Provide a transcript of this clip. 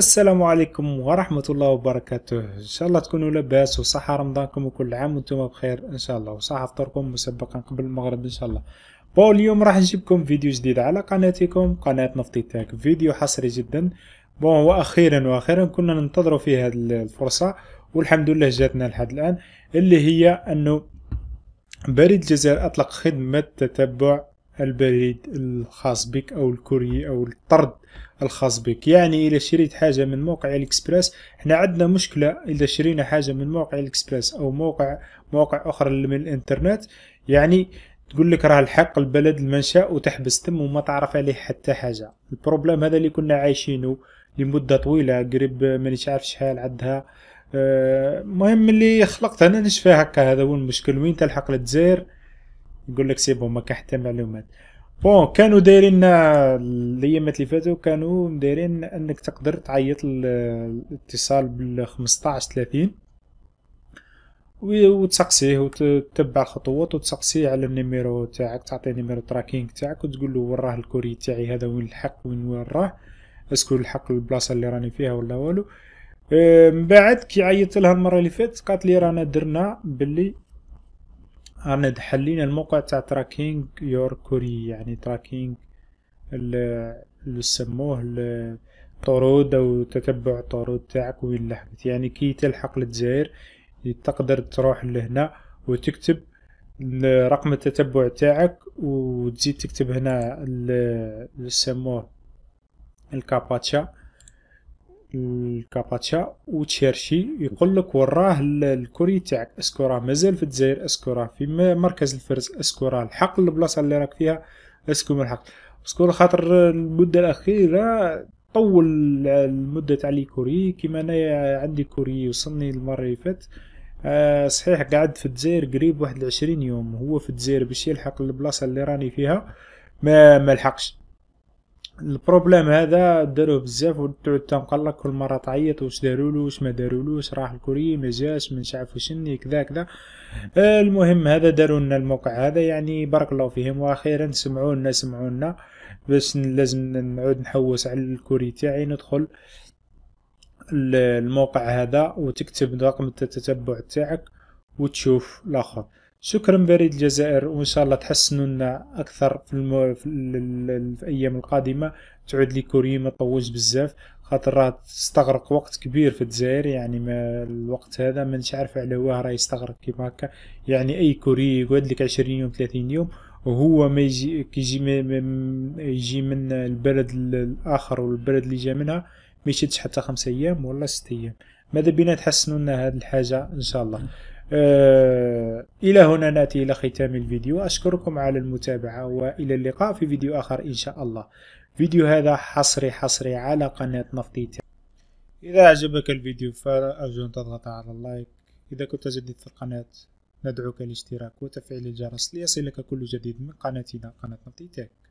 السلام عليكم ورحمة الله وبركاته إن شاء الله تكونوا لاباس وصحة رمضانكم وكل عام وانتم بخير إن شاء الله وصحة فطوركم مسبقا قبل المغرب إن شاء الله بول اليوم راح نجيبكم فيديو جديد على قناتكم قناة نفطي تاك فيديو حصري جدا بون وأخيرا وأخيرا كنا ننتظروا في هذه الفرصة والحمد لله جاتنا لحد الآن اللي هي أنه بريد الجزائر أطلق خدمة تتبع البريد الخاص بك او الكوري او الطرد الخاص بك يعني اذا شريت حاجه من موقع الاكسبرس احنا عندنا مشكله اذا شرينا حاجه من موقع الاكسبرس او موقع مواقع اخرى من الانترنت يعني تقول لك راه الحق البلد المنشا وتحبس تم وما تعرف عليه حتى حاجه البروبليم هذا اللي كنا عايشينه لمده طويله قريب مانيش عارف شحال عندها آه، المهم اللي خلقت انا نشفى هكا هذا هو المشكل وين تلحق للجزائر يقول لك سي بون ما كان حتى معلومات بون كانوا دايرين الايامات اللي فاتوا كانوا دايرين انك تقدر تعيط الاتصال بال 15 30 وتسقسيه وتتبع الخطوات وتسقسيه على النيميرو تاعك تعطيه نيميرو تراكينغ تاعك وتقول له وين راه الكوري تاعي هذا وين الحق وين وين راه اسكو الحق البلاصه اللي راني فيها ولا والو من بعد كي عيطت لها المره اللي فاتت قالت لي رانا درنا باللي انا دحلينا الموقع تاع تراكينج يور كوري يعني تراكينج اللي سموه الطرود او تتبع الطرود تاعك وين لحقت يعني كي تلحق للجزائر تقدر تروح لهنا وتكتب رقم التتبع تاعك وتزيد تكتب هنا اللي سموه الكاباتشا الكاباتشا وتشيرشي يقول لك وراه الكوري تاعك اسكو راه مازال في الجزائر اسكو راه في مركز الفرز اسكو راه الحق البلاصه اللي راك فيها اسكو ما الحق اسكو خاطر المده الاخيره طول المده تاع لي كوري كيما انايا عندي كوري وصلني المره اللي فاتت أه صحيح قعد في الجزائر قريب واحد العشرين يوم هو في الجزائر باش يلحق البلاصه اللي راني فيها ما ملحقش البروبليم هذا داروه بزاف وتعود تنقل لك كل مره تعيط واش دارولو واش ما دارولوش راح الكوري ما جاش من شعف وشني كذا كذا آه، المهم هذا داروا لنا الموقع هذا يعني بارك الله فيهم واخيرا سمعونا سمعونا باش لازم نعود نحوس على الكوري تاعي ندخل الموقع هذا وتكتب رقم التتبع تاعك وتشوف الاخر شكرا بريد الجزائر وان شاء الله تحسنوا لنا اكثر في, المو... في الايام القادمه تعود لي كوري ما طولش بزاف خاطر راه تستغرق وقت كبير في الجزائر يعني ما الوقت هذا ما عارف على واه راه يستغرق كيما هكا يعني اي كوري يقعد لك 20 يوم 30 يوم وهو ما يجي كيجي ما... يجي من البلد الاخر والبلد اللي جا منها ما يشدش حتى خمسة ايام ولا ست ايام ماذا بينا تحسنوا لنا هذه الحاجه ان شاء الله أه إلى هنا نأتي إلى ختام الفيديو أشكركم على المتابعة وإلى اللقاء في فيديو آخر إن شاء الله فيديو هذا حصري حصري على قناة نفطي إذا أعجبك الفيديو فأرجو أن تضغط على اللايك إذا كنت جديد في القناة ندعوك الاشتراك وتفعيل الجرس ليصلك كل جديد من قناتنا قناة نفطي تاك